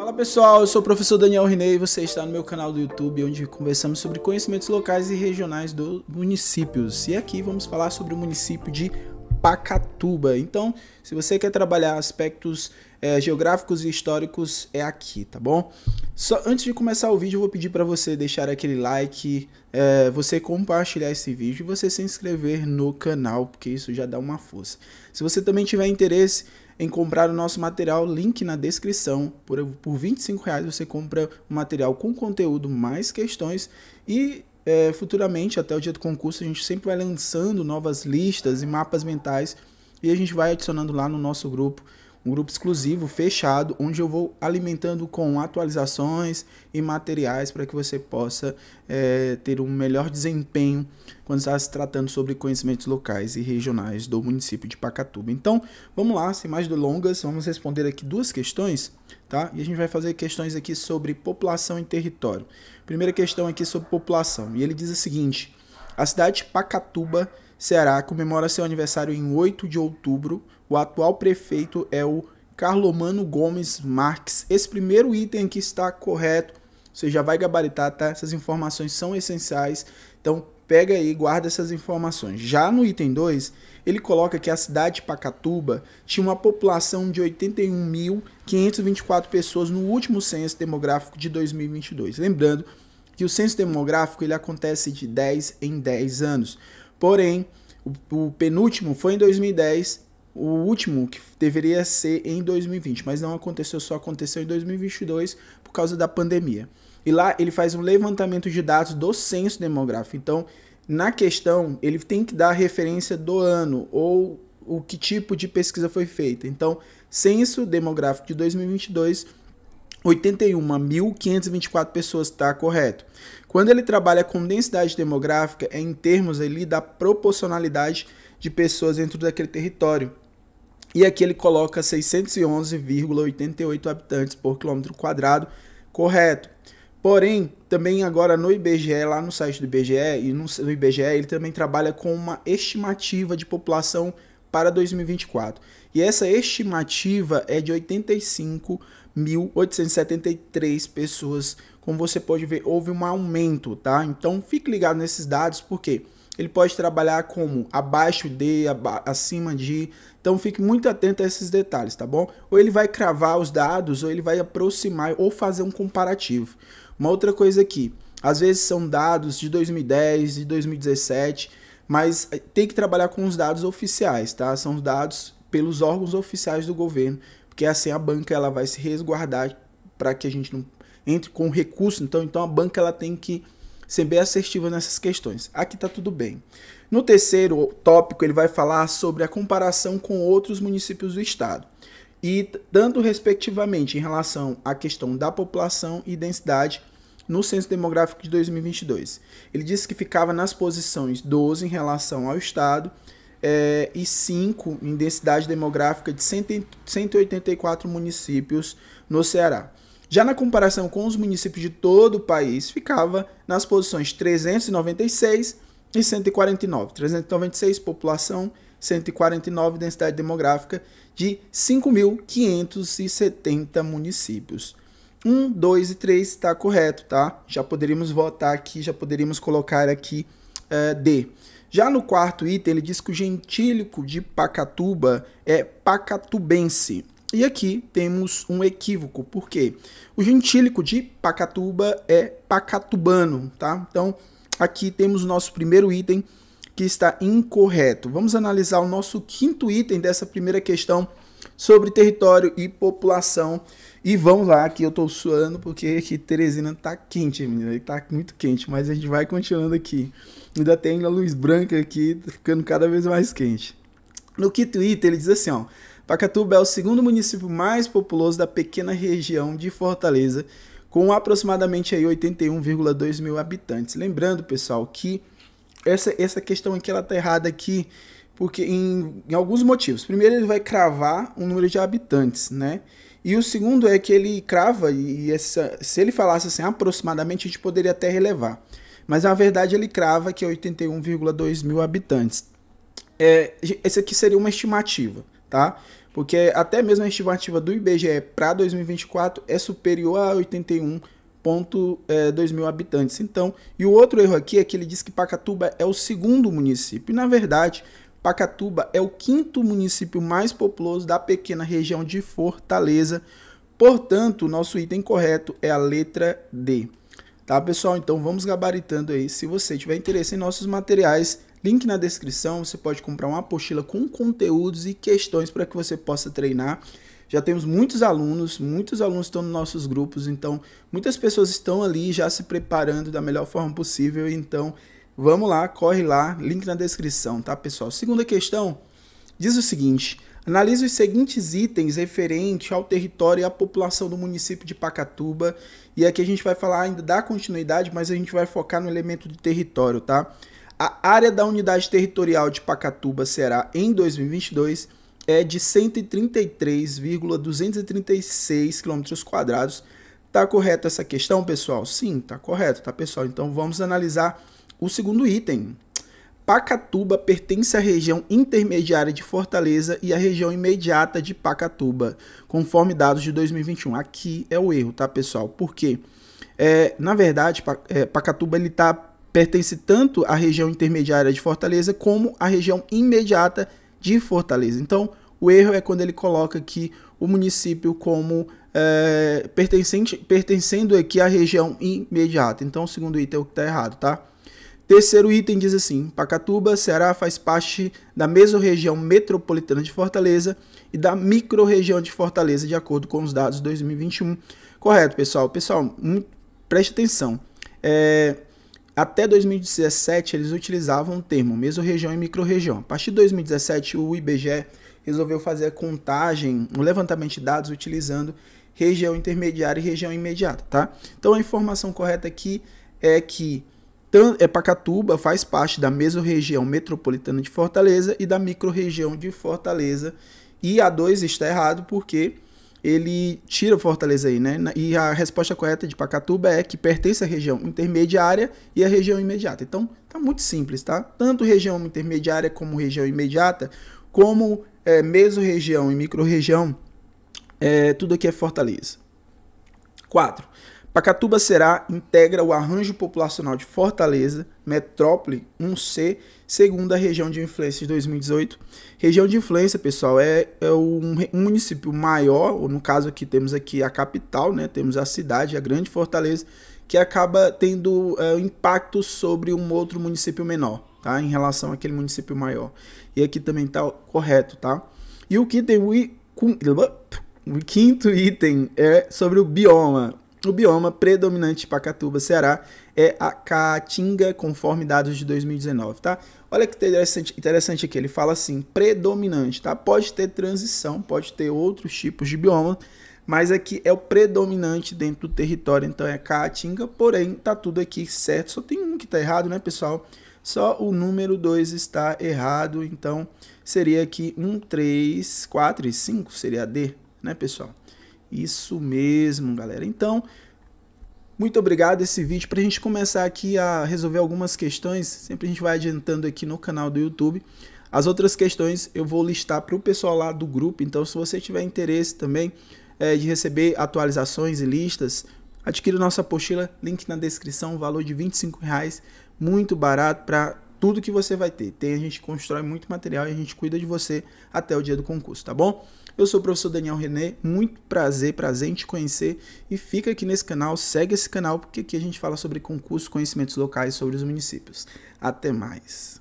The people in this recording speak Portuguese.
Fala pessoal, eu sou o professor Daniel Rinei e você está no meu canal do YouTube, onde conversamos sobre conhecimentos locais e regionais dos municípios. E aqui vamos falar sobre o município de Pacatuba. Então, se você quer trabalhar aspectos é, geográficos e históricos, é aqui, tá bom? Só antes de começar o vídeo, eu vou pedir para você deixar aquele like, é, você compartilhar esse vídeo e você se inscrever no canal, porque isso já dá uma força. Se você também tiver interesse em comprar o nosso material, link na descrição. Por, por 25 reais você compra o material com conteúdo, mais questões e é, futuramente, até o dia do concurso, a gente sempre vai lançando novas listas e mapas mentais e a gente vai adicionando lá no nosso grupo um grupo exclusivo, fechado, onde eu vou alimentando com atualizações e materiais para que você possa é, ter um melhor desempenho quando está se tratando sobre conhecimentos locais e regionais do município de Pacatuba. Então, vamos lá, sem mais delongas, vamos responder aqui duas questões, tá? E a gente vai fazer questões aqui sobre população e território. Primeira questão aqui sobre população, e ele diz o seguinte: a cidade de Pacatuba Ceará comemora seu aniversário em 8 de outubro. O atual prefeito é o Carlomano Gomes Marques. Esse primeiro item aqui está correto. Você já vai gabaritar, tá? Essas informações são essenciais. Então, pega aí, guarda essas informações. Já no item 2, ele coloca que a cidade de Pacatuba tinha uma população de 81.524 pessoas no último censo demográfico de 2022. Lembrando que o censo demográfico ele acontece de 10 em 10 anos. Porém, o, o penúltimo foi em 2010 o último que deveria ser em 2020, mas não aconteceu, só aconteceu em 2022 por causa da pandemia. E lá ele faz um levantamento de dados do censo demográfico. Então, na questão, ele tem que dar referência do ano ou o que tipo de pesquisa foi feita. Então, censo demográfico de 2022 81.524 pessoas, está correto. Quando ele trabalha com densidade demográfica, é em termos ali da proporcionalidade de pessoas dentro daquele território. E aqui ele coloca 611,88 habitantes por quilômetro quadrado, correto. Porém, também agora no IBGE, lá no site do IBGE, e no IBGE ele também trabalha com uma estimativa de população para 2024. E essa estimativa é de 85 1.873 pessoas. Como você pode ver, houve um aumento, tá? Então fique ligado nesses dados, porque ele pode trabalhar como abaixo de, aba acima de. Então fique muito atento a esses detalhes, tá bom? Ou ele vai cravar os dados, ou ele vai aproximar ou fazer um comparativo. Uma outra coisa aqui, às vezes são dados de 2010, de 2017, mas eh, tem que trabalhar com os dados oficiais, tá? São os dados pelos órgãos oficiais do governo porque assim a banca ela vai se resguardar para que a gente não entre com recurso. Então, então a banca ela tem que ser bem assertiva nessas questões. Aqui está tudo bem. No terceiro tópico, ele vai falar sobre a comparação com outros municípios do estado. E tanto respectivamente em relação à questão da população e densidade no censo demográfico de 2022. Ele disse que ficava nas posições 12 em relação ao estado é, e 5 em densidade demográfica de 184 municípios no Ceará. Já na comparação com os municípios de todo o país, ficava nas posições 396 e 149. 396 população, 149 densidade demográfica de 5.570 municípios. 1, 2 e 3 está correto, tá? Já poderíamos votar aqui, já poderíamos colocar aqui é, D. Já no quarto item, ele diz que o gentílico de Pacatuba é pacatubense. E aqui temos um equívoco, porque o gentílico de Pacatuba é pacatubano, tá? Então, aqui temos o nosso primeiro item que está incorreto. Vamos analisar o nosso quinto item dessa primeira questão sobre território e população. E vamos lá, que eu tô suando porque aqui Teresina tá quente, menina. Tá muito quente, mas a gente vai continuando aqui. Ainda tem a luz branca aqui, tá ficando cada vez mais quente. No que Twitter ele diz assim, ó. Pacatuba é o segundo município mais populoso da pequena região de Fortaleza, com aproximadamente 81,2 mil habitantes. Lembrando, pessoal, que essa, essa questão aqui ela tá errada aqui porque em, em, alguns motivos. Primeiro, ele vai cravar o número de habitantes, né? E o segundo é que ele crava, e essa, se ele falasse assim aproximadamente, a gente poderia até relevar. Mas na verdade ele crava que é 81,2 mil habitantes. É, esse aqui seria uma estimativa, tá? Porque até mesmo a estimativa do IBGE para 2024 é superior a 81,2 é, mil habitantes. Então, e o outro erro aqui é que ele diz que Pacatuba é o segundo município. E, na verdade, Pacatuba é o quinto município mais populoso da pequena região de Fortaleza. Portanto, nosso item correto é a letra D. Tá, pessoal? Então vamos gabaritando aí. Se você tiver interesse em nossos materiais, link na descrição, você pode comprar uma apostila com conteúdos e questões para que você possa treinar. Já temos muitos alunos, muitos alunos estão nos nossos grupos, então muitas pessoas estão ali já se preparando da melhor forma possível, então Vamos lá, corre lá, link na descrição, tá, pessoal? Segunda questão diz o seguinte: analise os seguintes itens referentes ao território e à população do município de Pacatuba. E aqui a gente vai falar ainda da continuidade, mas a gente vai focar no elemento de território, tá? A área da unidade territorial de Pacatuba será em 2022 é de 133,236 quadrados, Tá correto essa questão, pessoal? Sim, tá correto, tá, pessoal? Então vamos analisar o segundo item. Pacatuba pertence à região intermediária de Fortaleza e à região imediata de Pacatuba, conforme dados de 2021. Aqui é o erro, tá, pessoal? Por quê? É, na verdade, é, Pacatuba ele tá, pertence tanto à região intermediária de Fortaleza como à região imediata de Fortaleza. Então, o erro é quando ele coloca aqui o município como é, pertencente, pertencendo aqui à região imediata. Então, o segundo item é o que está errado, tá? Terceiro item diz assim: Pacatuba, Ceará faz parte da mesorregião metropolitana de Fortaleza e da microrregião de Fortaleza, de acordo com os dados 2021. Correto, pessoal? Pessoal, preste atenção. É, até 2017 eles utilizavam o termo mesorregião e microrregião. A partir de 2017 o IBGE resolveu fazer a contagem, um levantamento de dados utilizando região intermediária e região imediata, tá? Então a informação correta aqui é que é, Pacatuba faz parte da mesorregião metropolitana de Fortaleza e da microrregião de Fortaleza. E A2 está errado porque ele tira Fortaleza aí, né? E a resposta correta de Pacatuba é que pertence à região intermediária e à região imediata. Então, tá muito simples, tá? Tanto região intermediária como região imediata, como é, mesorregião e microrregião, é, tudo aqui é Fortaleza. 4. Pacatuba será integra o arranjo populacional de Fortaleza, Metrópole 1C, segunda região de influência de 2018. Região de influência, pessoal, é, é um, um, município maior, ou no caso aqui temos aqui a capital, né? Temos a cidade, a grande Fortaleza, que acaba tendo é, impacto sobre um outro município menor, tá? Em relação àquele município maior. E aqui também tá correto, tá? E o que tem o, o quinto item é sobre o bioma. O bioma predominante de Pacatuba, Ceará, é a Caatinga, conforme dados de 2019, tá? Olha que interessante, interessante aqui, ele fala assim, predominante, tá? Pode ter transição, pode ter outros tipos de bioma, mas aqui é o predominante dentro do território, então é Caatinga, porém tá tudo aqui certo, só tem um que tá errado, né, pessoal? Só o número 2 está errado, então seria aqui 1, 3, 4 e 5, seria D, né, pessoal? Isso mesmo, galera. Então, muito obrigado esse vídeo. Para a gente começar aqui a resolver algumas questões, sempre a gente vai adiantando aqui no canal do YouTube. As outras questões eu vou listar para o pessoal lá do grupo. Então, se você tiver interesse também é, de receber atualizações e listas, adquira nossa apostila, link na descrição, valor de R$ muito barato para tudo que você vai ter. Tem, a gente constrói muito material e a gente cuida de você até o dia do concurso, tá bom? Eu sou o professor Daniel René, muito prazer, prazer em te conhecer e fica aqui nesse canal, segue esse canal porque aqui a gente fala sobre concurso, conhecimentos locais sobre os municípios. Até mais.